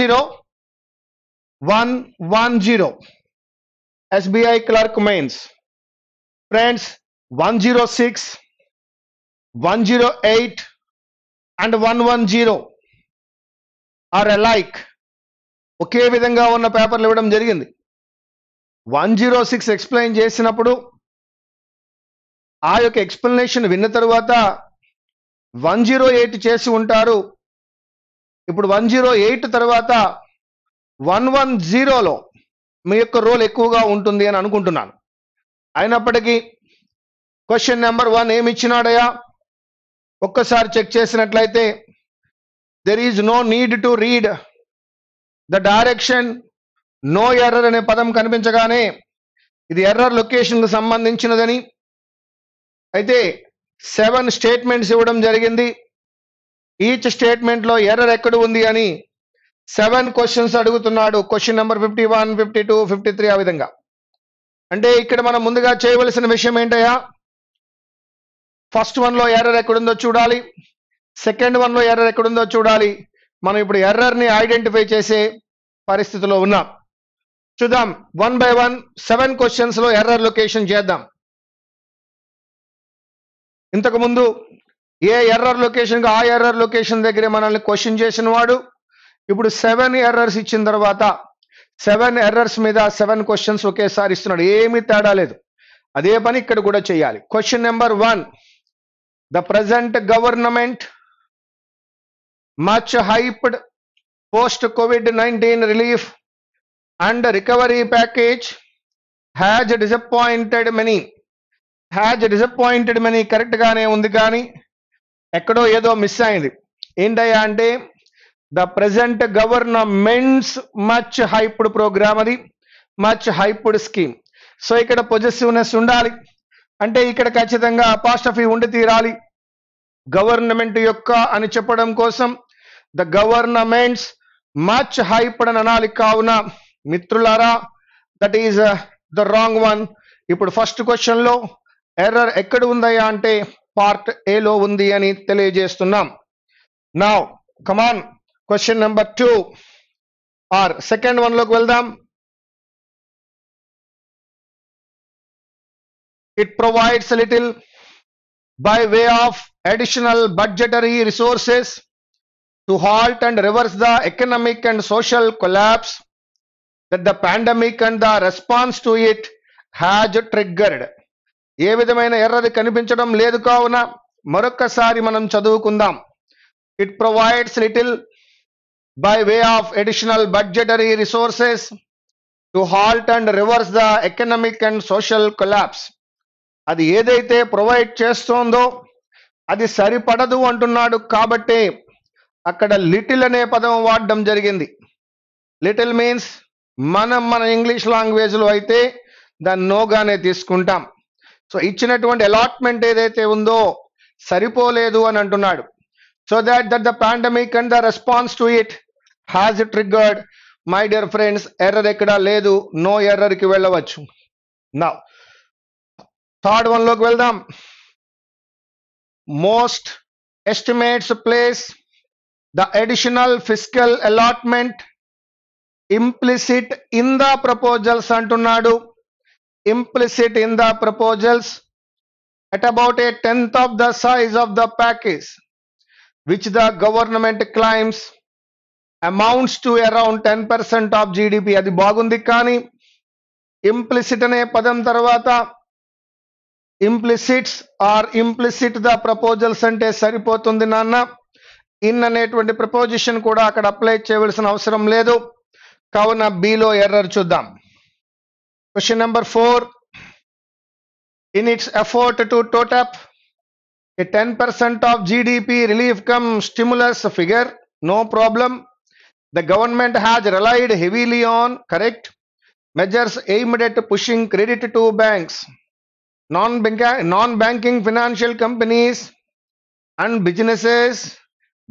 Zero one one zero question clerk number friends one zero six one zero eight and one one zero are alike ఒకే విధంగా ఉన్న పేపర్లు ఇవ్వడం జరిగింది one zero six explain చేసినప్పుడు ఆ యొక్క ఎక్స్ప్లెనేషన్ విన్న తర్వాత వన్ జీరో ఎయిట్ చేసి ఉంటారు ఇప్పుడు వన్ జీరో ఎయిట్ తర్వాత వన్ వన్ జీరోలో మీ యొక్క రోల్ ఎక్కువగా ఉంటుంది అని అనుకుంటున్నాను అయినప్పటికీ క్వశ్చన్ నెంబర్ వన్ ఏమి ఇచ్చినాడయా ఒక్కసారి చెక్ చేసినట్లయితే there is no need to read the direction no error అనే పదం కనిపించగానే ఇది ఎర్రర్ లొకేషన్కు సంబంధించినదని అయితే సెవెన్ స్టేట్మెంట్స్ ఇవ్వడం జరిగింది ఈచ్ స్టేట్మెంట్లో ఎర్రర్ ఎక్కడ ఉంది అని సెవెన్ క్వశ్చన్స్ అడుగుతున్నాడు question number fifty one fifty two fifty three ఆ విధంగా అంటే ఇక్కడ మనం ముందుగా చేయవలసిన విషయం ఏంటయ్యా ఫస్ట్ వన్లో ఎర్రర్ ఎక్కడుందో చూడాలి సెకండ్ వన్లో ఎర్రర్ ఎక్కడుందో చూడాలి మనం ఇప్పుడు ఎర్రర్ని ఐడెంటిఫై చేసే పరిస్థితిలో ఉన్నాం చూద్దాం వన్ బై వన్ సెవెన్ క్వశ్చన్స్లో ఎర్రర్ లొకేషన్ చేద్దాం ఇంతకుముందు ఏ ఎర్రర్ లొకేషన్ ఆ ఎర్రర్ లొకేషన్ దగ్గరే మనల్ని క్వశ్చన్ చేసిన వాడు ఇప్పుడు సెవెన్ ఎర్రర్స్ ఇచ్చిన తర్వాత సెవెన్ ఎర్రర్స్ మీద సెవెన్ క్వశ్చన్స్ ఒకేసారి ఇస్తున్నాడు ఏమీ తేడా లేదు అదే పని ఇక్కడ కూడా చేయాలి question number one the present government much hyped post COVID nineteen relief and recovery package has disappointed many has disappointed money కరెక్ట్గానే ఉంది కానీ ఎక్కడో ఏదో మిస్ అయింది ఏంటయ్యా అంటే the present governments much hyped programme అది మచ్ హైప్డ్ స్కీమ్ సో ఇక్కడ పొజెసివ్నెస్ ఉండాలి అంటే ఇక్కడ ఖచ్చితంగా అపాస్టఫీ ఉండి తీరాలి గవర్నమెంట్ యొక్క అని చెప్పడం కోసం ద గవర్నమెంట్స్ మచ్ హైప్డ్ అని అనాలి కావున మిత్రులారా that is the wrong one ఇప్పుడు ఫస్ట్ క్వశ్చన్లో ఎర్రర్ ఎక్కడ ఉందయ్యా అంటే పార్ట్ ఏలో ఉంది అని తెలియజేస్తున్నాం నా come on question number two or second వన్లోకి వెళ్దాం it provides little by way of additional budgetary resources to halt and reverse the economic and social collapse the pandemic and the response to it has triggered ఏ విధమైన ఎర్రది కనిపించడం లేదు కావున మరొక్కసారి మనం చదువుకుందాం it provides little by way of additional budgetary resources to halt and reverse the economic and social collapse అది ఏదైతే ప్రొవైడ్ చేస్తోందో అది సరిపడదు అంటున్నాడు కాబట్టి అక్కడ లిటిల్ అనే పదం వాడడం జరిగింది లిటిల్ మీన్స్ మనం మన ఇంగ్లీష్ లాంగ్వేజ్లో అయితే దాన్ని నోగానే తీసుకుంటాం సో ఇచ్చినటువంటి అలాట్మెంట్ ఏదైతే ఉందో సరిపోలేదు అని అంటున్నాడు so that that the pandemic and the response to it has triggered my dear friends error ఎక్కడా లేదు నో ఎర్రర్కి వెళ్ళవచ్చు నా థర్డ్ వన్లోకి వెళ్దాం most estimates place the additional physical allotment implicit in the proposals అంటున్నాడు implicit in the proposals at about a tenth of the size of the package, which the government claims amounts to around ten percent of GDP అది బాగుంది కానీ implicit అనే పదం తర్వాత implicits or implicit the proposals అంటే సరిపోతుంది నాన్న in అనేటువంటి ప్రపోజిషన్ కూడా అక్కడ అప్లై చేయవలసిన అవసరం లేదు కావున బిలో ఎర్రర్ చూద్దాం Question number four. In its effort to tot up a 10% of GDP relief come stimulus figure, no problem. The government has relied heavily on correct measures aimed at pushing credit to banks, non-banking financial companies and businesses,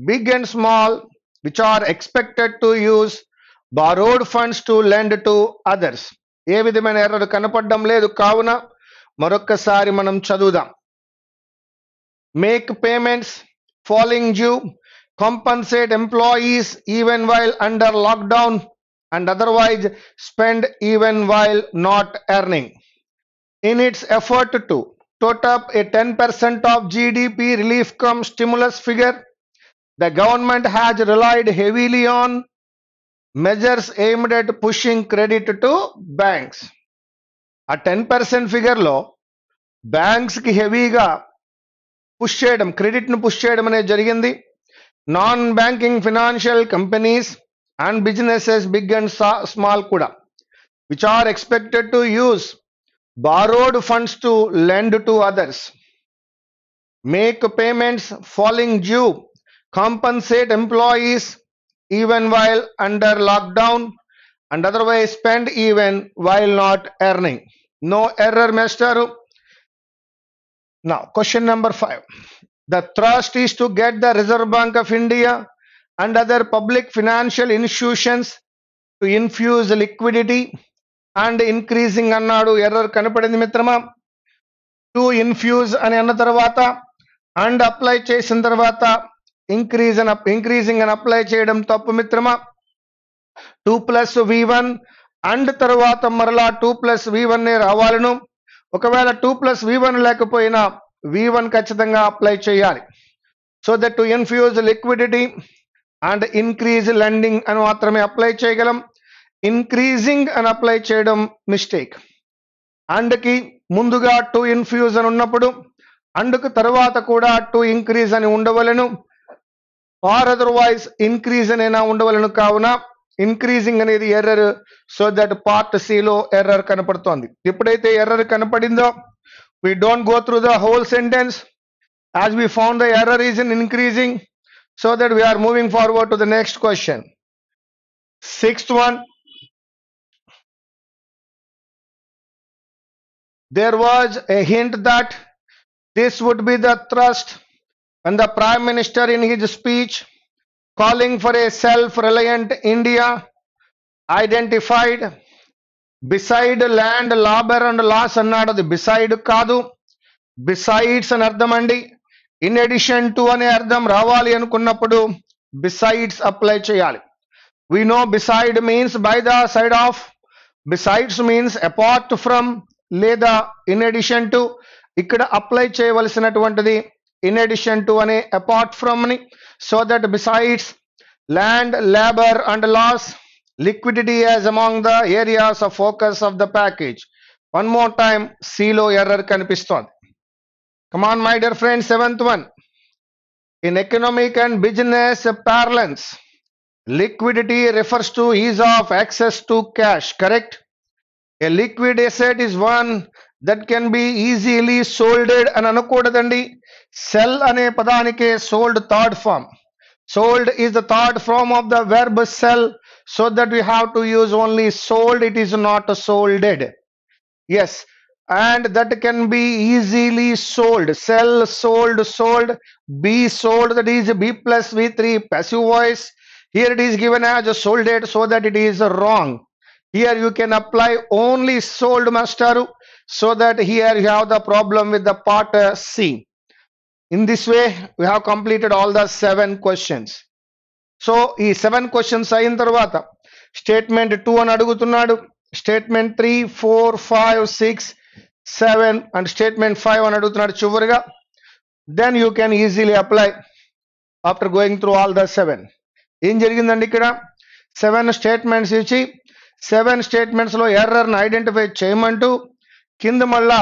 big and small, which are expected to use borrowed funds to lend to others. ఏ విధమైన ఎర్రలు కనపడడం లేదు కావున మరొక్కసారి మనం చదువుదాం make payments following compensate employees even while under lockdown and otherwise spend even while not earning. In its effort to tot up a 10% of GDP relief cum stimulus figure, the government has relied heavily on measures aimed at pushing credit to banks ఆ ten percent ఫిగర్లో బ్యాంక్స్కి హెవీగా push చేయడం క్రెడిట్ను push చేయడం అనేది జరిగింది non banking financial companies and businesses big and small కూడా which are expected to use borrowed funds to lend to others make payments falling due compensate employees even while under lockdown and otherwise spend even while not earning. No error, master. Now, question number five. The thrust is to get the Reserve Bank of India and other public financial institutions to infuse liquidity and increasing అన్నాడు error కనపడింది మిత్రమా to infuse అని అన్న తర్వాత and apply చేసిన తర్వాత increase అని increasing అని అప్లై చేయడం తప్పు మిత్రమా to plus we one and తరువాత మరలా టూ ప్లస్ వి వన్ నే రావాలను ఒకవేళ టూ ప్లస్ వి వన్ లేకపోయినా వి వన్ ఖచ్చితంగా అప్లై చేయాలి so that to infuse liquidity and increase lending అని మాత్రమే అప్లై చేయగలం ఇంక్రీజింగ్ అని అప్లై చేయడం మిస్టేక్ అండ్కి ముందుగా టు ఇన్ఫ్యూజ్ అని ఉన్నప్పుడు అండ్కు తర్వాత కూడా టు ఇంక్రీజ్ అని ఉండవలను or otherwise increase in అయినా ఉండవలను కావున ఇంక్రీజింగ్ అనేది ఎర్రర్ సో దట్ పార్ట్ సిలో ఎర్రర్ కనపడుతోంది ఎప్పుడైతే ఎర్రర్ కనపడిందో we don't go through the whole sentence as we found the error is in increasing so that we are moving forward to the next question sixth one there was a hint that this would be the thrust and the prime minister in his speech calling for a self-reliant India identified beside land labor and laws అన్నాడు అది beside కాదు besides అని అర్థం అండి in addition to అనే అర్థం రావాలి అనుకున్నప్పుడు బిసైడ్స్ అప్లై చేయాలి we know beside means by the side of besides means apart from లేదా ఇన్ ఎడిషన్ టు ఇక్కడ అప్లై చేయవలసినటువంటిది in addition to money apart from money so that besides land labor and loss liquidity is among the areas of focus of the package one more time error can be కనిపిస్తోంది come on my dear friend, seventh one in economic and business parlance liquidity refers to ease of access to cash correct a liquid asset is one that can be easily solded and anukodadandi sell ane padanike sold third form sold is the third form of the verb sell so that we have to use only sold it is not solded yes and that can be easily sold sell sold sold be sold that is b plus v3 passive voice here it is given as solded, so that it is wrong here you can apply only sold master So that here you have the problem with the part uh, C. In this way, we have completed all the seven questions. So ఈ seven questions అయిన తర్వాత statement two అని అడుగుతున్నాడు statement three four five six seven and statement five అని అడుగుతున్నాడు చివరిగా then you can easily apply after going through all the seven ఏం జరిగిందండి ఇక్కడ సెవెన్ స్టేట్మెంట్స్ ఇచ్చి సెవెన్ స్టేట్మెంట్స్లో ఎర్రర్ని ఐడెంటిఫై చేయమంటూ కింద మళ్ళా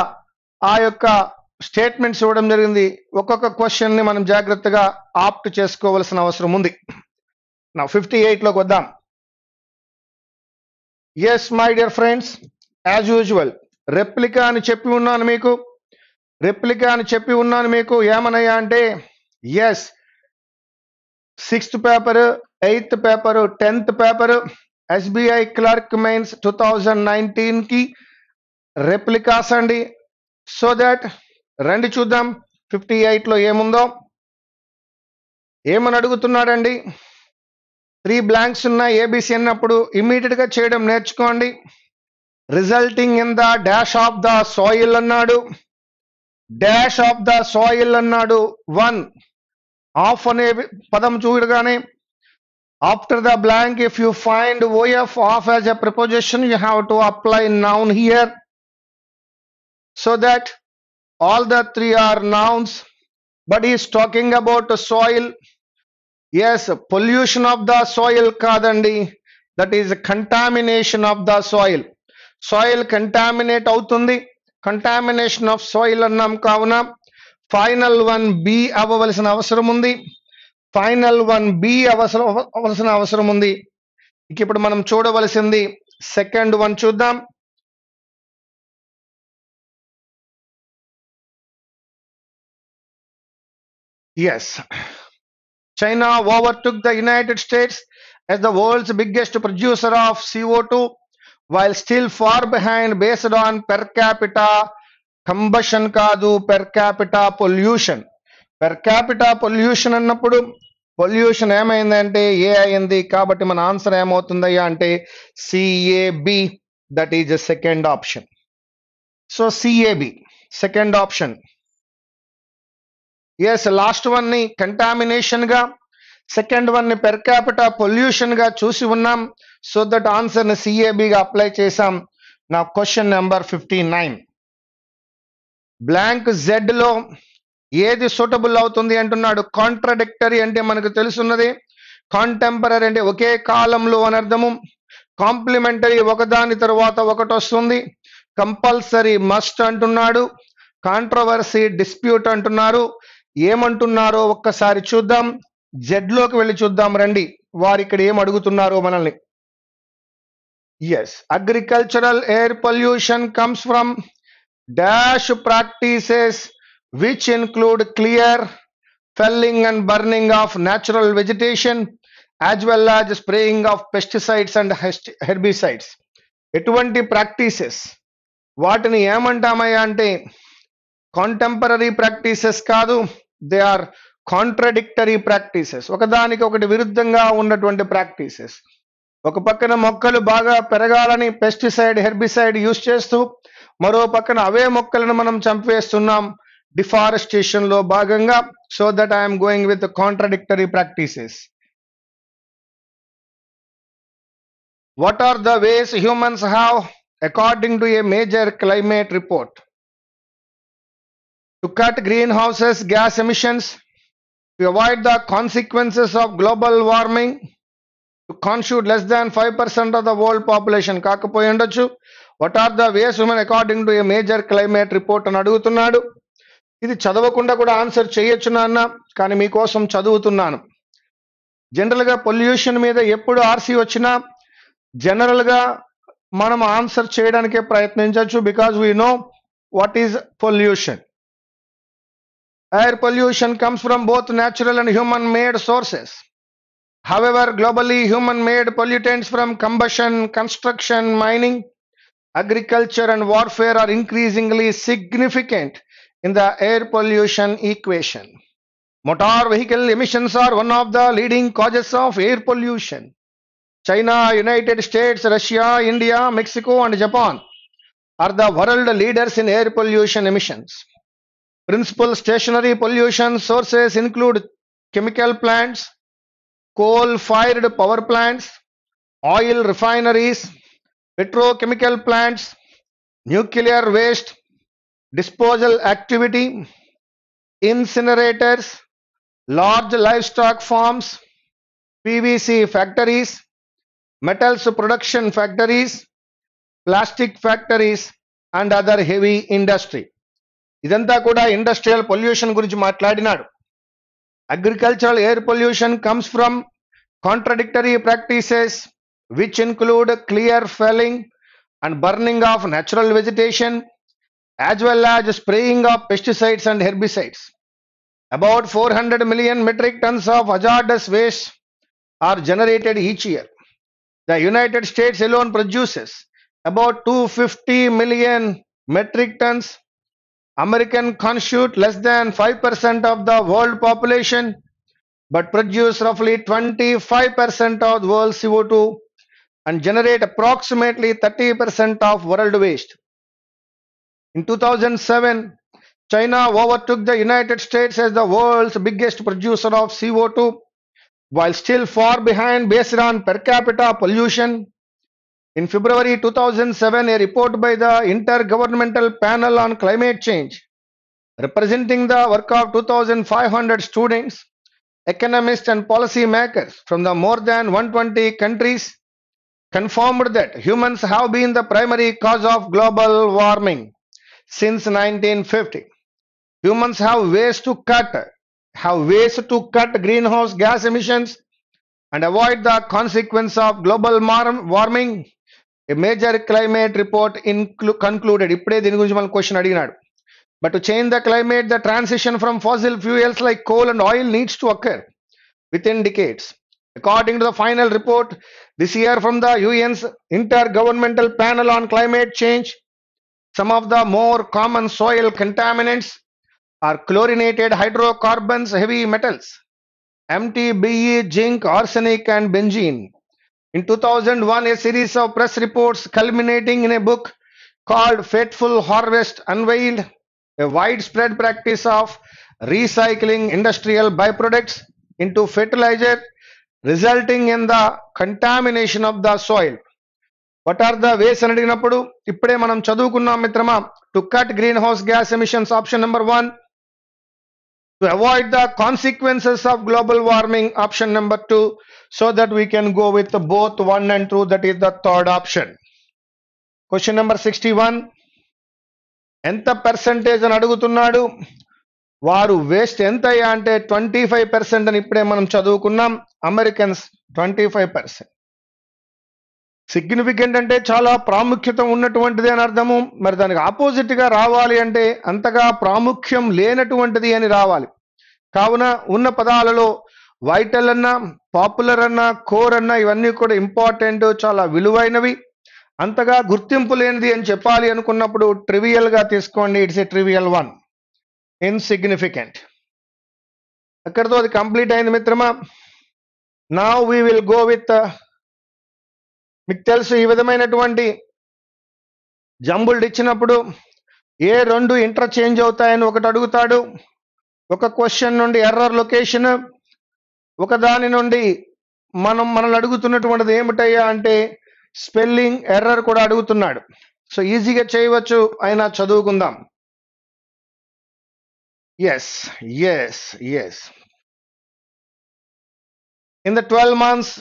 ఆ యొక్క స్టేట్మెంట్స్ ఇవ్వడం జరిగింది ఒక్కొక్క క్వశ్చన్ని మనం జాగ్రత్తగా ఆప్ట్ చేసుకోవాల్సిన అవసరం ఉంది నా ఫిఫ్టీ ఎయిట్లోకి వద్దాం yes my dear friends as usual replica అని చెప్పి ఉన్నాను మీకు రెప్లికా అని చెప్పి ఉన్నాను మీకు ఏమనయ్యా అంటే yes sixth paper eighth paper tenth paper SBI clerk mains two thousand నైన్టీన్కి కి రెప్లికాస్ అండి సో దాట్ రండి చూద్దాం ఫిఫ్టీ ఎయిట్లో ఏముందో ఏమని అడుగుతున్నాడండి త్రీ బ్లాంక్స్ ఉన్న ఏబీసీ అన్నప్పుడు ఇమ్మీడియట్గా చేయడం నేర్చుకోండి resulting in the dash of the soil అన్నాడు డాష్ ఆఫ్ ద సాయిల్ అన్నాడు వన్ ఆఫ్ అనే పదం చూడగానే after the blank if you find O F of as a preposition you have to apply noun here so that all the three are nouns but he is talking about soil yes pollution of the soil kadandi that is contamination of the soil soil contaminate అవుతుంది contamination of soil అన్నాం కావున final one b అవ్వవలసిన అవసరం ఉంది final one B అవసరం అవలసిన అవసరం ఉంది ఇక ఇప్పుడు మనం చూడవలసింది సెకండ్ వన్ చూద్దాం Yes. China overtook the United States as the world's biggest producer of CO2 while still far behind based on per capita combustion కాదు per capita pollution per capita pollution అన్నప్పుడు పొల్యూషన్ ఏమైందంటే A అయింది కాబట్టి మన answer ఏమవుతుందయ్యా అంటే C A B that is second option so C A B second option yes last వన్ని కంటామినేషన్గా సెకండ్ వన్ని పెర్ క్యాపిటా పొల్యూషన్గా చూసి ఉన్నాం సో దట్ ఆన్సర్ని సిఏబిగా అప్లై చేశాం నా question number fifty nine blank జెడ్లో ఏది సూటబుల్ అవుతుంది అంటున్నాడు కాంట్రడిక్టరీ అంటే మనకు తెలుసున్నది కాంటెంపరీ అంటే ఒకే కాలంలో అని అర్థము కాంప్లిమెంటరీ ఒకదాని తర్వాత ఒకటి వస్తుంది కంపల్సరీ మస్ట్ అంటున్నాడు కాంట్రవర్సీ డిస్ప్యూట్ అంటున్నారు ఏమంటున్నారో ఒక్కసారి చూద్దాం జెడ్లోకి వెళ్ళి చూద్దాం రండి వారు ఇక్కడ ఏం అడుగుతున్నారో మనల్ని yes agricultural air pollution comes from dash practices which include clear felling and burning of natural vegetation as well as spraying of pesticides and herbicides ఎటువంటి ప్రాక్టీసెస్ వాటిని ఏమంటామయ్యా అంటే కాంటెంపరీ ప్రాక్టీసెస్ కాదు దే ఆర్ కాంట్రడిక్టరీ ప్రాక్టీసెస్ ఒకదానికి ఒకటి విరుద్ధంగా ఉన్నటువంటి ప్రాక్టీసెస్ ఒక పక్కన మొక్కలు బాగా పెరగాలని పెస్టిసైడ్ హెర్బిసైడ్ యూజ్ చేస్తూ మరో పక్కన అవే మొక్కలను మనం చంపేస్తున్నాం లో భాగంగా so that I'm going with contradictory practices what are the ways humans have according to a major climate report green houses gas emissions emissions, to the consequences of global warming warming, to less less five percent of the world population కాకపోయి ఉండొచ్చు what are the ways women according to a major climate report అని అడుగుతున్నాడు ఇది చదవకుండా కూడా answer చేయొచ్చు నాన్న కానీ మీకోసం చదువుతున్నాను జనరల్గా పొల్యూషన్ మీద ఎప్పుడు ఆర్సీ వచ్చినా జనరల్గా మనం ఆన్సర్ చేయడానికే ప్రయత్నించవచ్చు because we know what is pollution Air pollution comes from both natural and human-made sources. However, globally, human-made pollutants from combustion, construction, mining, agriculture and warfare are increasingly significant in the air pollution equation. Motor vehicle emissions are one of the leading causes of air pollution. China, United States, Russia, India, Mexico and Japan are the world leaders in air pollution emissions. Principal stationary pollution sources include chemical plants, coal-fired power plants, oil refineries, petrochemical plants, nuclear waste, disposal activity, incinerators, large livestock farms, PVC factories, metals production factories, plastic factories and other heavy industry. ఇదంతా కూడా industrial pollution గురించి మాట్లాడినాడు agricultural air pollution comes from contradictory practices which include clear felling and burning of natural vegetation as well as spraying of pesticides and herbicides about four hundred million metric tons of hazardous waste are generated each year the United States alone produces about two fifty million metric tons American constitute less than 5% of the world population but produce roughly 25% of the world CO2 and generate approximately 30% of world waste. In 2007, China overtook the United States as the world's biggest producer of CO2 while still far behind based on per capita pollution in February 2007, a report by the Intergovernmental Panel on Climate Change, representing the work of 2,500 students, economists, and policymakers from the more than 120 countries, confirmed that humans have been the primary cause of global warming since 1950. Humans have ways to cut, have ways to cut greenhouse gas emissions and avoid the consequence of global warming a major climate report concluded. Ippade dinu kujhmal question adiyanadu. But to change the climate, the transition from fossil fuels like coal and oil needs to occur within decades. According to the final report this year from the UN's Intergovernmental Panel on Climate Change, some of the more common soil contaminants are chlorinated hydrocarbons, heavy metals, MTBE, zinc, arsenic, and benzene. In 2001, a series of press reports culminating in a book called Fateful Harvest unveiled a widespread practice of recycling industrial byproducts into fertilizer, resulting in the contamination of the soil. What are the ways and అడిగినప్పుడు ఇప్పుడే మనం చదువుకున్నాం మిత్రమా to cut greenhouse gas emissions, option number one. to avoid the consequences of global warming option number 2 so that we can go with both one and two that is the third option question number 61 ఎంత percentage అని అడుగుతున్నాడు వారు waste ఎంత అయ్యా అంటే twenty five percent అని ఇప్పుడే మనం చదువుకున్నాం అమెరికన్స్ ట్వంటీ సిగ్నిఫికెంట్ అంటే చాలా ప్రాముఖ్యత ఉన్నటువంటిది అని అర్థము మరి దానికి ఆపోజిట్గా రావాలి అంటే అంతగా ప్రాముఖ్యం లేనటువంటిది అని రావాలి కావున ఉన్న పదాలలో వైటల్ అన్నా పాపులర్ అన్నా కోర్ అన్నా ఇవన్నీ కూడా ఇంపార్టెంట్ చాలా విలువైనవి అంతగా గుర్తింపు లేనిది అని చెప్పాలి అనుకున్నప్పుడు ట్రివియల్గా తీసుకోండి it's a trivial one insignificant అక్కడితో అది కంప్లీట్ అయింది మిత్రమా నా వీ విల్ గో విత్ మీకు తెలుసు ఈ విధమైనటువంటి జంబుల్డ్ ఇచ్చినప్పుడు ఏ రెండు ఇంటర్చేంజ్ అవుతాయని ఒకటి అడుగుతాడు ఒక క్వశ్చన్ నుండి ఎర్రర్ లొకేషన్ ఒక దాని నుండి మనం మనల్ని అడుగుతున్నటువంటిది ఏమిటయ్యా అంటే స్పెల్లింగ్ ఎర్రర్ కూడా అడుగుతున్నాడు సో ఈజీగా చేయవచ్చు అయినా చదువుకుందాం yes yes yes in the twelve months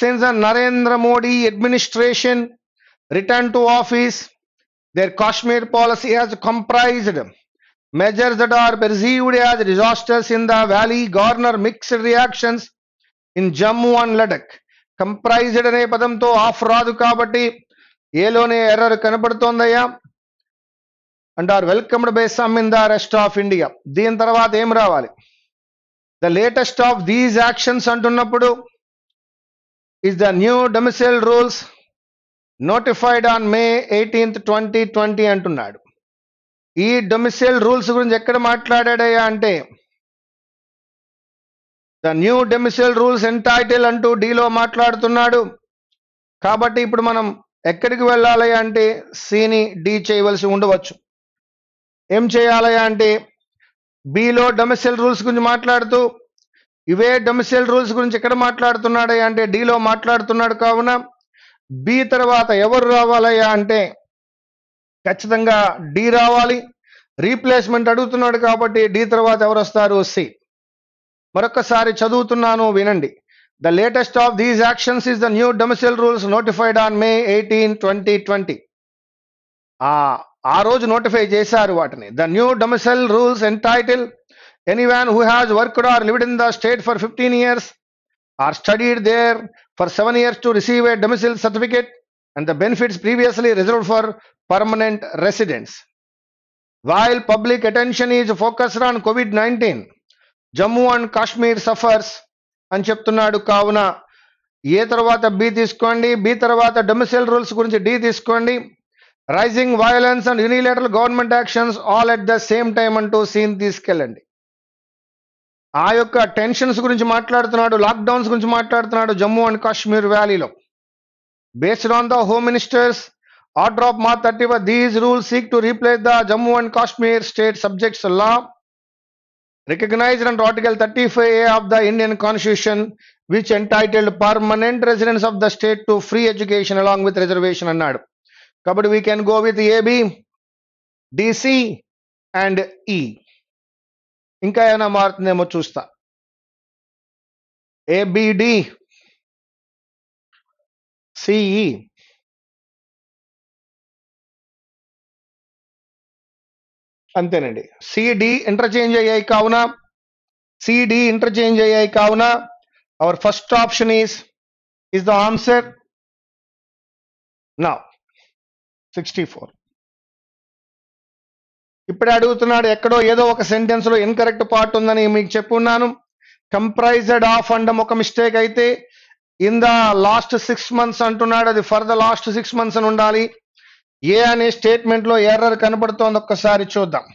since Narendra Modi administration return to office their Kashmir policy has comprised measures that are perceived as disasters in the valley governor mixed reactions in Jammu and Ladakh comprised అనే పదంతో of రాదు కాబట్టి ఏలోనే error కనపడుతోందయ్యా and are welcomed by some in the rest of India దీని తర్వాత ఏం రావాలి the latest of these actions అంటున్నప్పుడు is the new domicile rules notified on May eighteenth twenty twenty అంటున్నాడు ఈ డొమిసైల్ రూల్స్ గురించి ఎక్కడ మాట్లాడాడయ్యా అంటే the new domicile rules entitle అంటూ డీలో మాట్లాడుతున్నాడు కాబట్టి ఇప్పుడు మనం ఎక్కడికి వెళ్ళాలి అంటే సిని డి చేయవలసి ఉండవచ్చు ఏం చేయాలి అంటే బిలో డొమిసైల్ రూల్స్ గురించి మాట్లాడుతూ ఇవే డొమిసైల్ రూల్స్ గురించి ఎక్కడ మాట్లాడుతున్నాడయ్యా అంటే డిలో మాట్లాడుతున్నాడు కావున బి తర్వాత ఎవరు రావాలయ్యా అంటే ఖచ్చితంగా డి రావాలి రీప్లేస్మెంట్ అడుగుతున్నాడు కాబట్టి డి తర్వాత ఎవరు వస్తారు సి మరొకసారి చదువుతున్నాను వినండి the latest of these actions is the new domicile rules notified on May eighteen twenty twenty ఆ రోజు నోటిఫై చేశారు వాటిని the new domicile rules entitle anyone who has worked or lived in the state for 15 years or studied there for 7 years to receive a domicile certificate and the benefits previously reserved for permanent residents. While public attention is focused on COVID-19, Jammu and Kashmir suffers అని చెప్తున్నాడు కావున A తర్వాత B తీసుకోండి B తర్వాత domicile rules గురించి D తీసుకోండి rising violence and unilateral government actions all at the same time అంటూ సీన్ తీసుకెళ్ళండి ఆ యొక్క టెన్షన్స్ గురించి మాట్లాడుతున్నాడు లాక్డౌన్స్ గురించి మాట్లాడుతున్నాడు జమ్మూ అండ్ కాశ్మీర్ వ్యాలీలో based on the home minister's order of మా thirty five these rule seek to replace the Jammu and Kashmir state subjects law recognized and article thirty five A of the Indian constitution which entitled permanent residence of the state to free education along with reservation అన్నాడు కాబట్టి we can go with A B D C and E ఇంకా ఏమైనా మారుతుందేమో చూస్తా A B D C E e. అంతేనండి C D interchange అయ్యాయి కావున C D interchange అయ్యాయి కావున our first option is is the answer నా సిక్స్టీ ఫోర్ ఇప్పుడే అడుగుతున్నాడు ఎక్కడో ఏదో ఒక సెంటెన్స్లో ఇన్కరెక్ట్ పార్ట్ ఉందని మీకు చెప్పున్నాను కంప్రైజెడ్ ఆఫ్ అండం ఒక మిస్టేక్ అయితే in the last six months అంటున్నాడు అది for the last six months అని ఉండాలి ఏ అనే స్టేట్మెంట్లో ఎర్రర్ కనబడుతోంది ఒక్కసారి చూద్దాం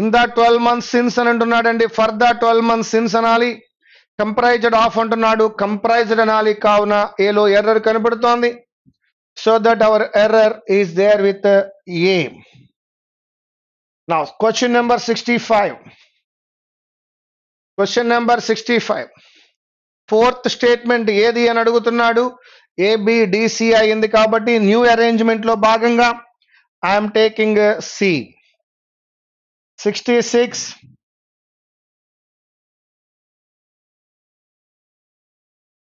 in the twelve months since అని అంటున్నాడండి for the twelve months since అనాలి కంప్రైజ్డ్ ఆఫ్ అంటున్నాడు కంప్రైజ్డ్ అనాలి కావున ఏలో ఎర్రర్ కనబడుతోంది so that our error is there with A question number sixty five question number sixty five fourth statement ఏది అని అడుగుతున్నాడు ఏబిడిసి అయింది కాబట్టి న్యూ అరేంజ్మెంట్లో భాగంగా I'm taking C sixty six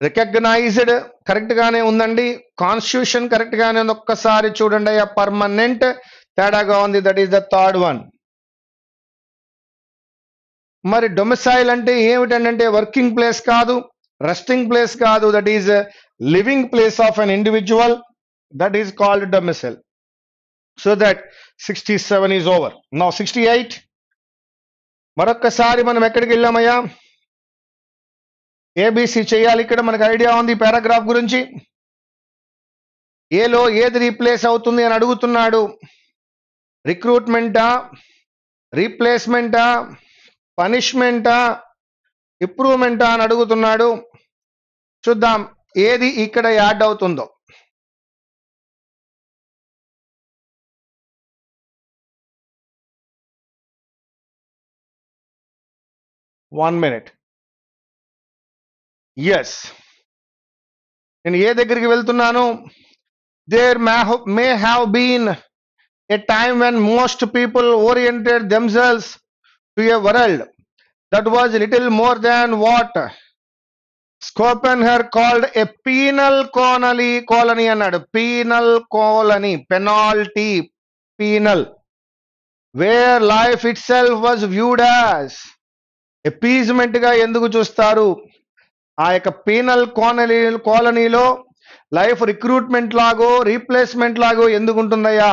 recognized కరెక్ట్గానే ఉందండి కాన్స్టిట్యూషన్ కరెక్ట్గానే ఒక్కసారి చూడండి అయ్యా పర్మనెంట్ తేడాగా ఉంది that is the third one మరి డొమిసైల్ అంటే ఏమిటంటే వర్కింగ్ ప్లేస్ కాదు రెస్టింగ్ ప్లేస్ కాదు that is living place of an individual that is called domicile so that sixty seven is over నా సిక్స్టీ ఎయిట్ మరొక్కసారి మనం ఎక్కడికి వెళ్ళామయ్యా ఏబిసి చేయాలి ఇక్కడ మనకు ఐడియా ఉంది పారాగ్రాఫ్ గురించి ఏలో ఏది రీప్లేస్ అవుతుంది అని అడుగుతున్నాడు రిక్రూట్మెంటా రీప్లేస్మెంటా పనిష్మెంటా ఇంప్రూవ్మెంటా అని అడుగుతున్నాడు చూద్దాం ఏది ఇక్కడ యాడ్ అవుతుందో వన్ మినిట్ ఎస్ నేను ఏ దగ్గరికి వెళ్తున్నాను there may have been a time when most people oriented themselves to a world that was little more than what Schopenhauer called a penal కోనలి కోలనీ అన్నాడు penal colony penalty penal where life itself was viewed as గా ఎందుకు చూస్తారు ఆ యొక్క penal కోనలి కాలనీలో life recruitment లాగో రీప్లేస్మెంట్ లాగో ఎందుకు ఉంటుందయ్యా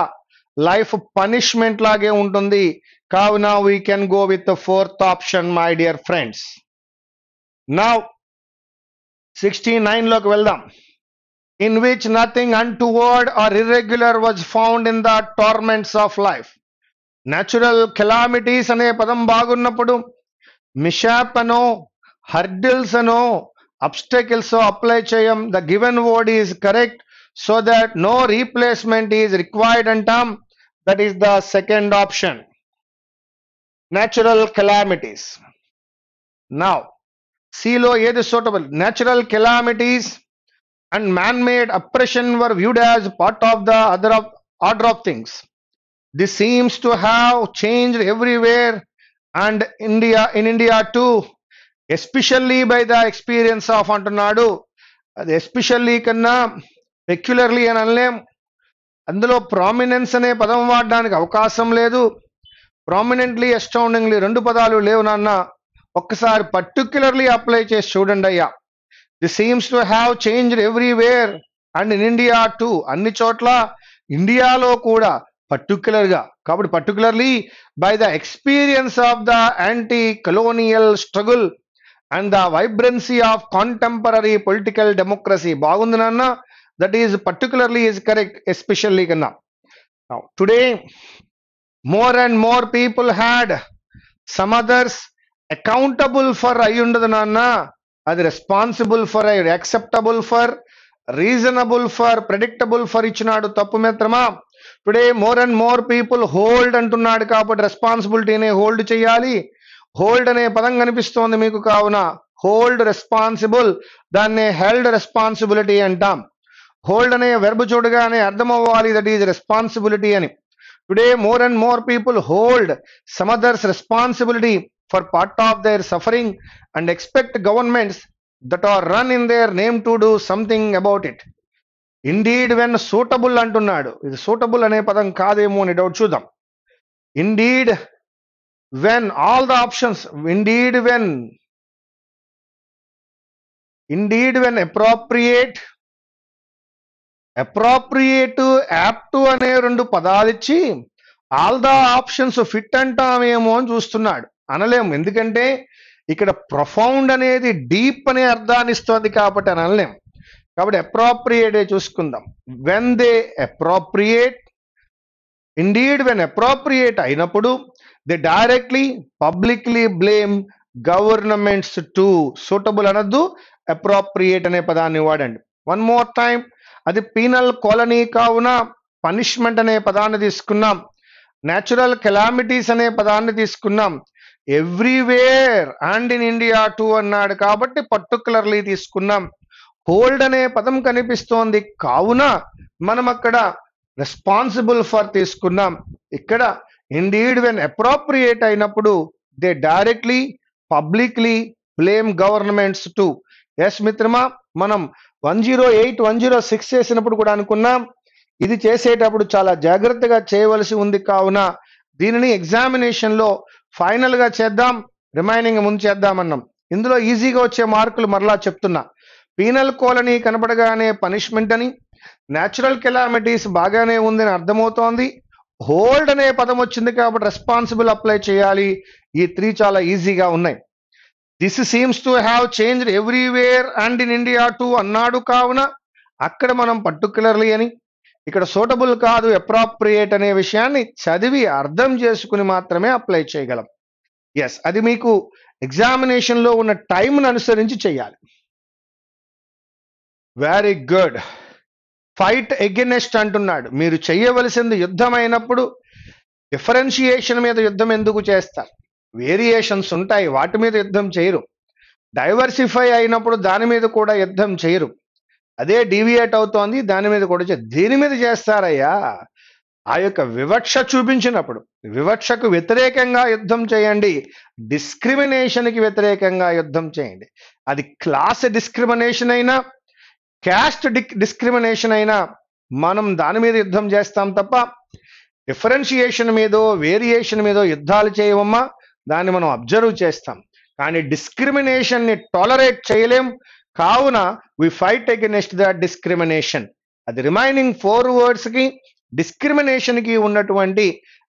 లైఫ్ పనిష్మెంట్ లాగే ఉంటుంది కావున we can go with the fourth option my dear friends నా సిక్స్టీ నైన్లోకి వెళ్దాం in which nothing untoward or irregular was found in the torments of life natural calamities అనే పదం బాగున్నప్పుడు మిషాప్ అనో హర్డిల్స్ అనో అబ్స్టెకిల్స్ అప్లై చేయం the given word is correct so that no replacement is required అంటాం that is the second option natural calamities. Now, Silo Yed sort suitable. Natural calamities and man-made oppression were viewed as part of the other of, order of things. This seems to have changed everywhere and India in India too, especially by the experience of Antanadu. especially కన్నా పెక్యులర్లీ అని అనలేం అందులో prominence అనే పదం వాడడానికి అవకాశం లేదు prominently అస్టౌండింగ్లీ రెండు పదాలు లేవు నాన్న ఒక్కసారి పర్టిక్యులర్లీ అప్లై చేసి చూడండి అయ్యా the seems to have changed everywhere and in India too అన్ని చోట్ల ఇండియాలో కూడా పర్టిక్యులర్గా కాబట్టి particularly by the experience of the anti colonial struggle and the vibrancy of contemporary political democracy బాగుంది నాన్న that is particularly is correct especially కన్నా today more and more people had some others accountable for అయి ఉండదు నాన్న అది responsible for అయ్యి acceptable for reasonable for predictable for ఇచ్చినాడు తప్పు మిత్రమా today more and more people hold అంటున్నాడు కాబట్టి రెస్పాన్సిబిలిటీనే హోల్డ్ చేయాలి హోల్డ్ అనే పదం కనిపిస్తోంది మీకు కావున హోల్డ్ రెస్పాన్సిబుల్ దాన్నే హెల్డ్ రెస్పాన్సిబిలిటీ అంటాం హోల్డ్ అనే వెర్బు చూడగానే అర్థమవ్వాలి దట్ ఈజ్ రెస్పాన్సిబిలిటీ అని Today, more and more people hold some others' responsibility for part of their suffering and expect governments that are run in their name to do something about it. indeed when suitable అంటున్నాడు ఇది suitable అనే పదం కాదేమో అని doubt చూద్దాం indeed when all the options indeed when indeed when appropriate appropriate apt అనే రెండు పదాలు ఇచ్చి ఆల్ ద ఆప్షన్స్ ఫిట్ అంటామేమో అని చూస్తున్నాడు అనలేము ఎందుకంటే ఇక్కడ ప్రొఫౌండ్ అనేది డీప్ అనే అర్థాన్ని ఇస్తుంది కాబట్టి అని అనలేం కాబట్టి అప్రాప్రియేటే చూసుకుందాం when they appropriate indeed when appropriate అయినప్పుడు they directly publicly blame governments to suitable అనద్దు అప్రాప్రియేట్ అనే పదాన్ని వాడండి వన్ మోర్ టైం అది పీనల్ కాలనీ కావున పనిష్మెంట్ అనే పదాన్ని తీసుకున్నాం న్యాచురల్ కెలామిటీస్ అనే పదాన్ని తీసుకున్నాం everywhere and in India too అన్నాడు కాబట్టి పర్టికులర్లీ తీసుకున్నాం హోల్డ్ అనే పదం కనిపిస్తోంది కావున మనం అక్కడ రెస్పాన్సిబుల్ ఫర్ తీసుకున్నాం ఇక్కడ ఇండీడ్ వెన్ అప్రోప్రియేట్ అయినప్పుడు they directly publicly blame governments to yes మిత్రమా మనం one zero eight one zero six చేసినప్పుడు కూడా అనుకున్నాం ఇది చేసేటప్పుడు చాలా జాగ్రత్తగా చేయవలసి ఉంది కావున దీనిని ఎగ్జామినేషన్లో ఫైనల్గా చేద్దాం రిమైనింగ్ ముందు చేద్దామన్నాం ఇందులో ఈజీగా వచ్చే మార్కులు మరలా చెప్తున్నా పీనల్ కోలనీ కనపడగానే పనిష్మెంట్ అని న్యాచురల్ కెలామిటీస్ బాగానే ఉందని అర్థమవుతోంది హోల్డ్ అనే పదం వచ్చింది కాబట్టి రెస్పాన్సిబుల్ అప్లై చేయాలి ఈ త్రీ చాలా ఈజీగా ఉన్నాయి this seems to have change everywhere and in India too అన్నాడు కావున అక్కడ మనం పర్టికులర్లీ అని ఇక్కడ సూటబుల్ కాదు అప్రాప్రియేట్ అనే విషయాన్ని చదివి అర్థం చేసుకుని మాత్రమే అప్లై చేయగలం ఎస్ అది మీకు ఎగ్జామినేషన్లో ఉన్న టైంను అనుసరించి చేయాలి వెరీ గుడ్ ఫైట్ ఎగెనెస్ట్ అంటున్నాడు మీరు చేయవలసింది యుద్ధం అయినప్పుడు డిఫరెన్షియేషన్ మీద యుద్ధం ఎందుకు చేస్తారు వేరియేషన్స్ ఉంటాయి వాటి మీద యుద్ధం చేయరు డైవర్సిఫై అయినప్పుడు దాని మీద కూడా యుద్ధం చేయరు అదే డీవియేట్ అవుతోంది దాని మీద కూడా దీని మీద చేస్తారయ్యా ఆ యొక్క వివక్ష చూపించినప్పుడు వివక్షకు వ్యతిరేకంగా యుద్ధం చేయండి డిస్క్రిమినేషన్కి వ్యతిరేకంగా యుద్ధం చేయండి అది క్లాస్ డిస్క్రిమినేషన్ అయినా క్యాస్ట్ డిస్క్రిమినేషన్ అయినా మనం దాని మీద యుద్ధం చేస్తాం తప్ప డిఫరెన్షియేషన్ మీదో వేరియేషన్ మీదో యుద్ధాలు చేయవమ్మా దాన్ని మనం అబ్జర్వ్ చేస్తాం కానీ డిస్క్రిమినేషన్ని టాలరేట్ చేయలేం కావున we fight against the discrimination అది రిమైనింగ్ ఫోర్ వర్డ్స్కి డిస్క్రిమినేషన్కి ఉన్నటువంటి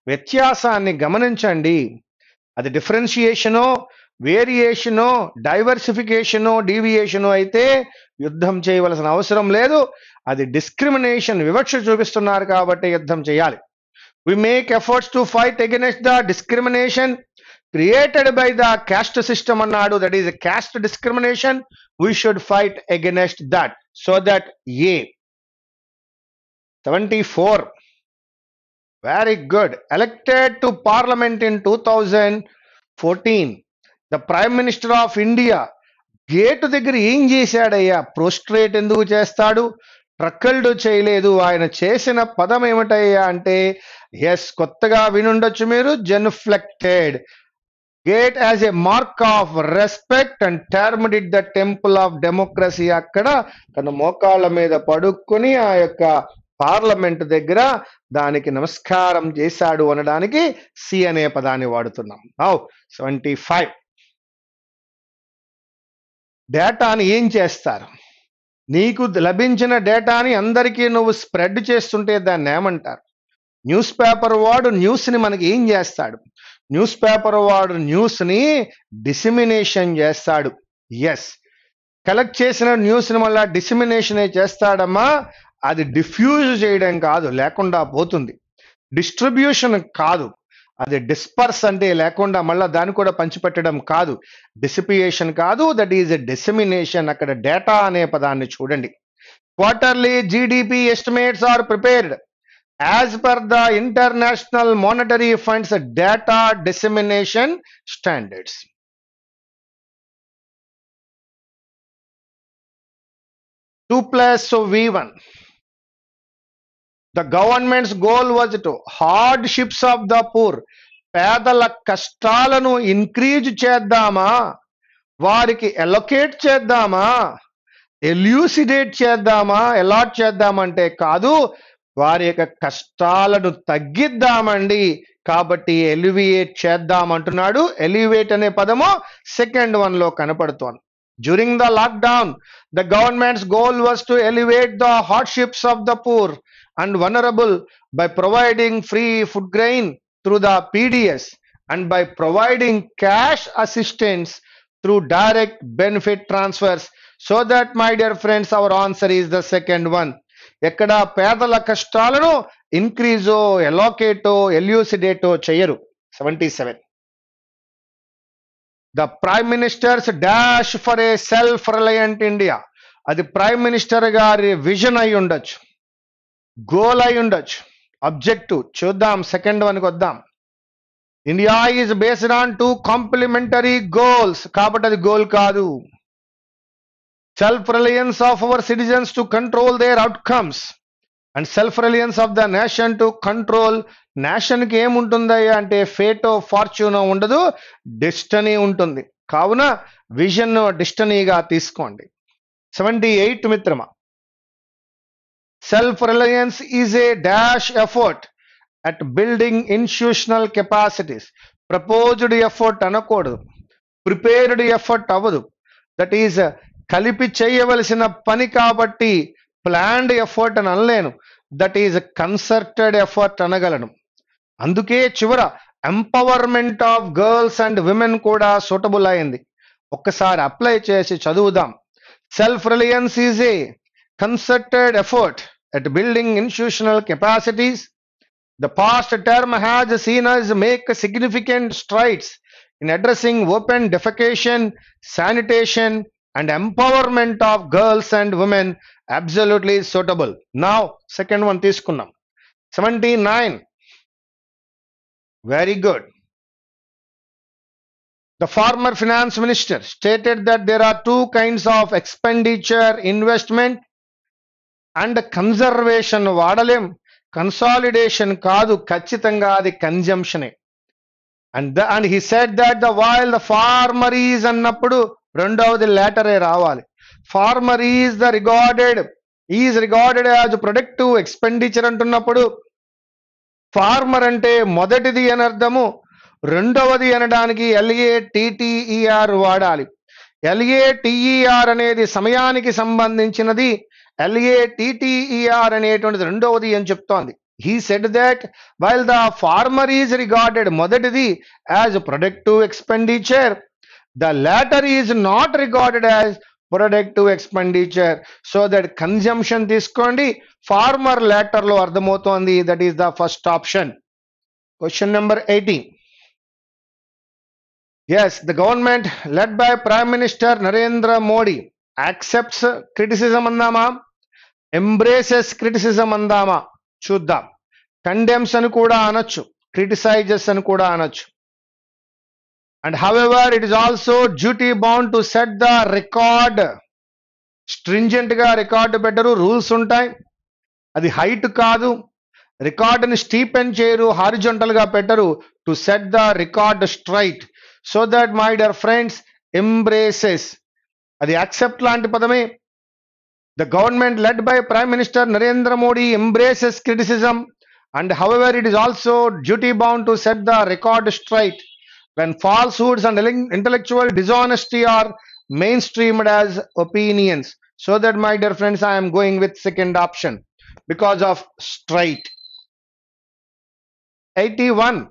వ్యత్యాసాన్ని గమనించండి అది డిఫరెన్షియేషనో వేరియేషనో డైవర్సిఫికేషనో డీవియేషనో అయితే యుద్ధం చేయవలసిన అవసరం లేదు అది డిస్క్రిమినేషన్ వివక్ష చూపిస్తున్నారు కాబట్టి యుద్ధం చేయాలి we make efforts to fight against the discrimination created by the caste system అన్నాడు that is caste discrimination we should fight against that so that a seventy four very good elected to parliament in two thousand fourteen the prime minister of India gate దగ్గర ఏం చేశాడయ్యా prostrate ఎందుకు చేస్తాడు ట్రక్కల్డ్ చేయలేదు ఆయన చేసిన పదం ఏమిటయ్యా అంటే ఎస్ కొత్తగా వినుండొచ్చు మీరు genuflected gate as a mark of respect and it the temple of democracy అక్కడ తన మోకాళ్ళ మీద పడుక్కొని ఆ యొక్క పార్లమెంట్ దగ్గర దానికి నమస్కారం చేశాడు అనడానికి సి అనే పదాన్ని వాడుతున్నాం హౌ సెవెంటీ ఫైవ్ డేటాని ఏం చేస్తారు నీకు లభించిన డేటాని అందరికీ నువ్వు స్ప్రెడ్ చేస్తుంటే దాన్ని ఏమంటారు న్యూస్ పేపర్ వాడు న్యూస్ని మనకి ఏం చేస్తాడు న్యూస్ పేపర్ వాడు న్యూస్ని డిసిమినేషన్ చేస్తాడు ఎస్ కలెక్ట్ చేసిన న్యూస్ని మళ్ళీ డిసిమినేషనే చేస్తాడమ్మా అది డిఫ్యూజ్ చేయడం కాదు లేకుండా పోతుంది డిస్ట్రిబ్యూషన్ కాదు అది డిస్పర్స్ అంటే లేకుండా మళ్ళీ దాన్ని కూడా పంచిపెట్టడం కాదు డిసిపియేషన్ కాదు దట్ ఈజ్ ఎ డిసిమినేషన్ అక్కడ డేటా అనే పదాన్ని చూడండి quarterly GDP estimates are prepared as per the International Monetary Fund's data dissemination standards two plus we one the government's goal was to hardships of the poor పేదల కష్టాలను increase చేద్దామా వారికి allocate చేద్దామా ఎల్యూసిడేట్ చేద్దామా allot చేద్దామంటే కాదు వారి యొక్క కష్టాలను తగ్గిద్దామండి కాబట్టి ఎలివియేట్ చేద్దాం అంటున్నాడు ఎలివేట్ అనే పదము సెకండ్ వన్ లో కనపడుతోంది during the lockdown the government's goal was to elevate the hardships of the poor and vulnerable by providing free food grain through the PDS and by providing cash assistance through direct benefit transfers so that my dear friends our answer is the second one ఎక్కడ పేదల కష్టాలను ఇన్క్రీజో ఎలోకేటో ఎల్యూసిడేటో చేయరు seventy seven the prime minister's dash for a self reliant India అది prime minister గారి vision అయి ఉండొచ్చు గోల్ అయి ఉండొచ్చు అబ్జెక్టివ్ చూద్దాం సెకండ్ వన్కి వద్దాం India is based on two complementary goals కాబట్టి అది గోల్ కాదు self reliance of our citizens to control their outcomes and self reliance of the nation to control నేషన్కి ఏముంటుందయ్యా అంటే ఫేటో ఫార్చ్యూనో ఉండదు డెస్టనీ ఉంటుంది కావున విజన్ డిస్టనీగా తీసుకోండి సెవెంటీ ఎయిట్ మిత్రమా self reliance is a dash effort at building institutional capacities proposed effort అనకూడదు ప్రిపేర్డ్ ఎఫర్ట్ అవ్వదు దట్ ఈజ్ కలిపి చేయవలసిన పని కాబట్టి ప్లాన్డ్ ఎఫర్ట్ అని అనలేను దట్ ఈజ్ కన్సర్టెడ్ ఎఫర్ట్ అనగలను అందుకే చివర empowerment of girls and women కూడా సూటబుల్ అయింది ఒక్కసారి అప్లై చేసి చదువుదాం self reliance is a concerted effort at building institutional capacities the past term has seen us make significant Strides in addressing open defecation, sanitation and empowerment of girls and women absolutely suitable. Now, second one, Tiskunam. 79. Very good. The former finance minister stated that there are two kinds of expenditure investment and conservation వాడలేం consolidation కాదు ఖచ్చితంగా అది కన్జంప్షనే and and he set that the while the former is అన్నప్పుడు రెండవది లేటరే రావాలి former is the recorded is recorded as productive expenditure అంటున్నప్పుడు ఫార్మర్ అంటే మొదటిది అని అర్థము రెండవది అనడానికి ఎల్ఏ టీటీఈఆర్ e వాడాలి ఎల్ఏ టిఈఆర్ e అనేది సమయానికి సంబంధించినది ఎల్ఏ టీటీఈఆర్ e అనేటువంటిది రెండవది అని చెప్తోంది he said that while the former is regarded మొదటిది as productive expenditure The latter is not regarded as productive expenditure so that consumption తీసుకోండి ఫార్మర్ లెటర్లో అర్థమవుతోంది that is the first option question number eighteen yes the government led by prime minister Narendra Modi accepts criticism అందామా embraces criticism అందామా చూద్దాం condemns అని కూడా అనొచ్చు criticises అని కూడా అనొచ్చు and however it is also duty bound to set the record స్ట్రింజెంట్గా రికార్డు పెట్టరు రూల్స్ ఉంటాయి అది హైట్ కాదు రికార్డుని స్టీపెన్ చేయరు గా పెట్టరు to set the record straight so that my dear friends embraces అది యాక్సెప్ట్ లాంటి పదమే the government led by prime minister Narendra Modi embraces criticism and however it is also duty bound to set the record straight when falsehoods and intellectual dishonesty are mainstreamed as opinions so that my dear friends i am going with second option because of straight 81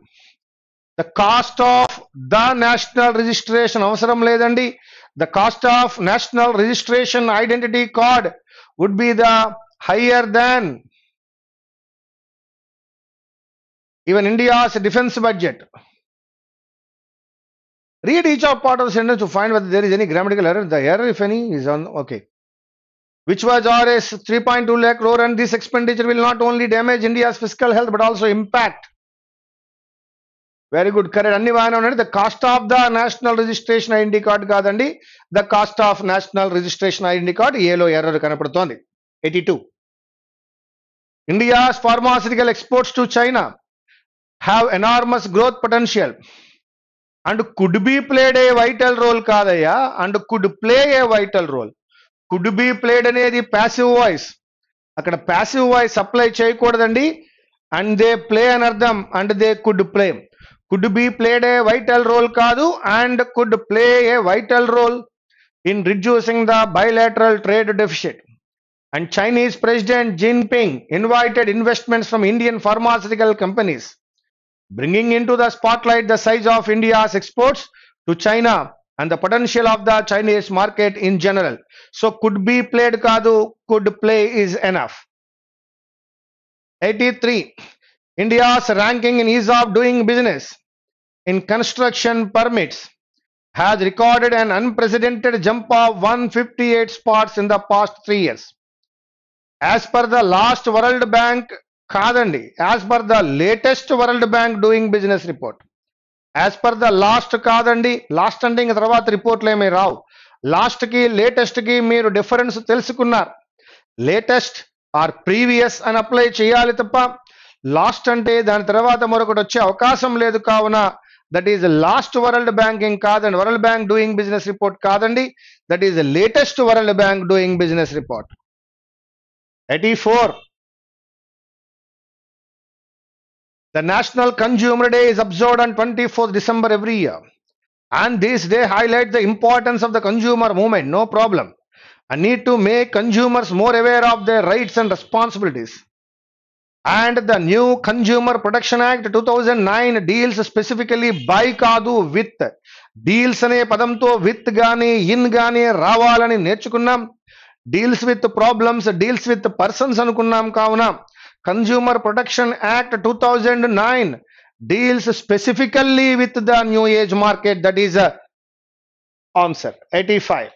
the cost of the national registration అవసరం the cost of national registration identity card would be the higher than even india's defense budget read each of part of the sentence to find whether there is any grammatical error the error if any is on okay which was or is 3.2 lakh crore and this expenditure will not only damage india's fiscal health but also impact very good correct anni vaana unnadi the cost of the national registration id card kadandi the cost of national registration id card a lo error kanapadutondi 82 india's pharmaceutical exports to china have enormous growth potential and could be played a vital role కాదయ్యా and could play a vital role could be played అనేది passive voice అక్కడ passive voice apply చేయకూడదండి and they play అని అర్థం and they could play could be played a vital role కాదు and could play a vital role in reducing the bilateral trade deficit and Chinese president Jinping invited investments from Indian pharmaceutical companies bringing into the spotlight the size of India's exports to China and the potential of the Chinese market in general. So could be played Kadu, could play is enough. 83. India's ranking in ease of doing business in construction permits has recorded an unprecedented jump of 158 spots in the past three years. As per the last World Bank కాదండి as per the latest World Bank doing business report as per the last కాదండి last అంటే ఇంక తర్వాత రిపోర్ట్లు ఏమీ రావు లాస్ట్కి లేటెస్ట్కి మీరు difference తెలుసుకున్నారు లేటెస్ట్ ఆర్ ప్రీవియస్ అని అప్లై చేయాలి తప్ప లాస్ట్ అంటే దాని తర్వాత మరొకటి వచ్చే అవకాశం లేదు కావున that is last world banking కాదండి World Bank doing business report కాదండి that is latest World Bank doing business report eighty four The National Consumer Day is observed on 24th December every year. And this day highlights the importance of the consumer movement, no problem. A need to make consumers more aware of their rights and responsibilities. And the new Consumer Protection Act 2009 deals specifically by కాదు with deals అనే పదంతో with కానీ in కానీ రావాలని నేర్చుకున్నాం deals with problems deals with persons అనుకున్నాం కావున Consumer Protection Act 2009 deals specifically with the new age market that is uh, answer 85.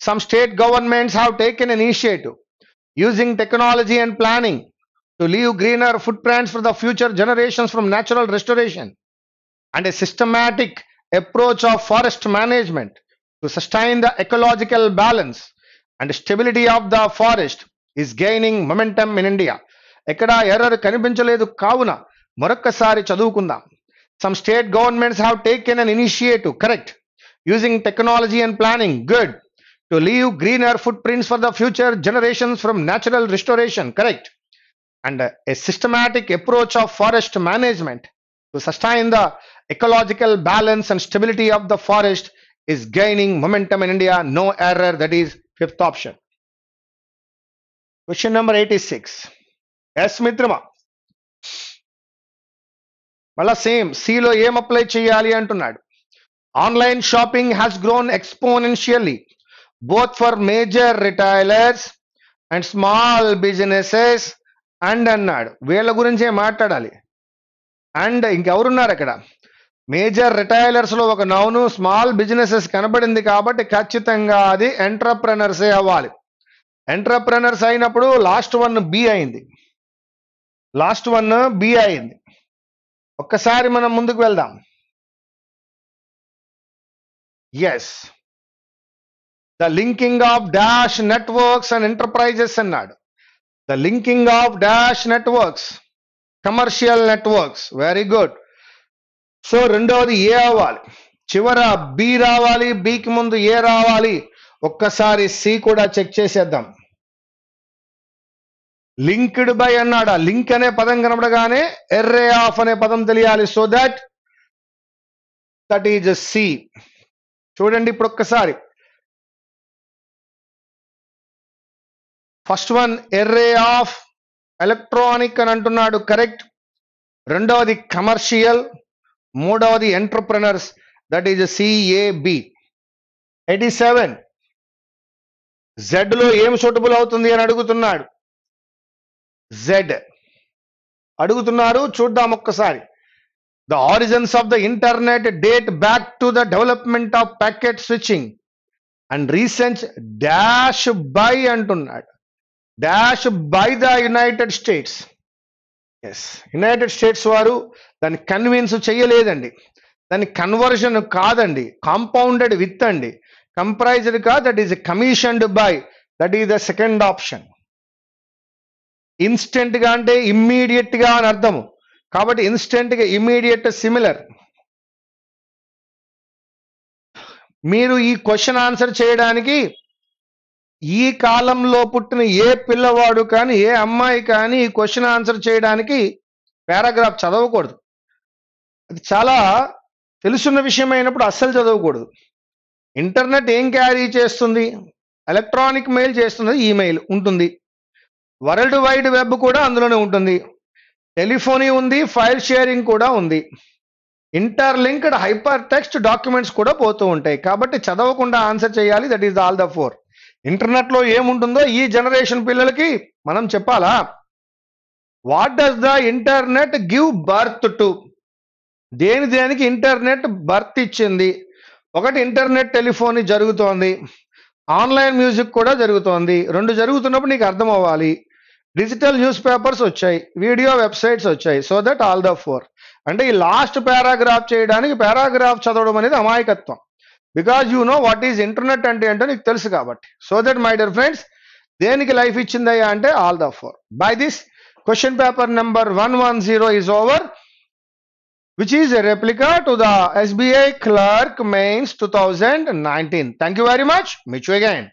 Some state governments have taken initiative using technology and planning to leave greener footprints for the future generations from natural restoration and a systematic approach of forest management to sustain the ecological balance and stability of the forest is gaining momentum in India ఎక్కడా error కనిపించలేదు కావున మరొక్కసారి చదువుకుందాం some state governments have taken an initiative correct using technology and planning good to leave greener footprints for the future generations from natural restoration correct and a systematic approach of forest management to sustain the ecological balance and stability of the forest is gaining momentum in India. No error. That is fifth option. Question number eighty six yes మిత్రమా మళ్ళా same సిలో ఏం apply చేయాలి అంటున్నాడు online shopping has grown exponentially both for major retailers and small businesses and అన్నాడు వీళ్ళ గురించే మాట్లాడాలి అండ్ ఇంకెవరున్నారు అక్కడ మేజర్ రిటైలర్స్లో ఒక నౌను స్మాల్ బిజినెసెస్ కనబడింది కాబట్టి ఖచ్చితంగా అది ఎంటర్ప్రెనర్సే అవ్వాలి ఎంటర్ప్రనర్స్ అయినప్పుడు లాస్ట్ వన్ బి అయింది లాస్ట్ వన్ బి అయింది ఒక్కసారి మనం ముందుకు వెళ్దాం yes the linking of dash networks and enterprises అన్నాడు the linking of dash networks commercial networks very good so రెండవది ఏ అవ్వాలి చివర బి రావాలి బికి ముందు ఏ రావాలి ఒక్కసారి సి కూడా చెక్ చేసేద్దాం లింక్డ్ బై అన్నాడా లింక్ అనే పదం కనబడగానే ఎర్రే ఆఫ్ అనే పదం తెలియాలి so that that is C చూడండి ఇప్పుడు ఒక్కసారి ఫస్ట్ వన్ ఎర్రే ఆఫ్ ఎలక్ట్రానిక్ అని అంటున్నాడు కరెక్ట్ రెండవది కమర్షియల్ మూడవది entrepreneurs that is C A B eighty seven జెడ్లో ఏం సూటబుల్ అవుతుంది అని అడుగుతున్నాడు జెడ్ అడుగుతున్నారు చూద్దాం ఒక్కసారి the origins of the internet date back to the development of packet switching and recent dash by అంటున్నాడు dash by the United States yes United States వారు దాన్ని కన్విన్స్ చేయలేదండి దాని కన్వర్షన్ కాదండి కాంపౌండెడ్ విత్ అండి కంప్రైజ్డ్ కా that is commissioned by that is the second option ఇన్స్టెంట్గా అంటే ఇమ్మీడియట్గా అని అర్థము కాబట్టి ఇన్స్టెంట్గా ఇమ్మీడియట్ సిమిలర్ మీరు ఈ క్వశ్చన్ ఆన్సర్ చేయడానికి ఈ కాలంలో పుట్టిన ఏ పిల్లవాడు కానీ ఏ అమ్మాయి కానీ ఈ క్వశ్చన్ ఆన్సర్ చేయడానికి పారాగ్రాఫ్ చదవకూడదు అది చాలా తెలుసున్న విషయం అయినప్పుడు అస్సలు చదవకూడదు ఇంటర్నెట్ ఏం క్యారీ చేస్తుంది ఎలక్ట్రానిక్ మెయిల్ చేస్తుంది ఈమెయిల్ ఉంటుంది వరల్డ్ వైడ్ వెబ్ కూడా అందులోనే ఉంటుంది టెలిఫోనీ ఉంది ఫైల్ షేరింగ్ కూడా ఉంది ఇంటర్లింక్డ్ హైపర్ టెక్స్ట్ డాక్యుమెంట్స్ కూడా పోతూ ఉంటాయి కాబట్టి చదవకుండా ఆన్సర్ చేయాలి that is all the four ఇంటర్నెట్లో ఏముంటుందో ఈ జనరేషన్ పిల్లలకి మనం చెప్పాలా what does the internet give birth to దేని దేనికి ఇంటర్నెట్ బర్త్ ఇచ్చింది ఒకటి ఇంటర్నెట్ టెలిఫోన్ జరుగుతోంది ఆన్లైన్ మ్యూజిక్ కూడా జరుగుతోంది రెండు జరుగుతున్నప్పుడు నీకు అర్థం అవ్వాలి డిజిటల్ న్యూస్ పేపర్స్ వచ్చాయి వీడియో వెబ్సైట్స్ వచ్చాయి so that all the four అంటే ఈ లాస్ట్ పారాగ్రాఫ్ చేయడానికి పారాగ్రాఫ్ చదవడం అనేది అమాయకత్వం because you know what is internet అంటే ఏంటో నీకు తెలుసు కాబట్టి so that my dear friends దేనికి లైఫ్ ఇచ్చిందయ్యా అంటే all the four by this question paper number one one zero is over which is a replica to the SBI Clerk Mains 2019. Thank you very much. Meet you again.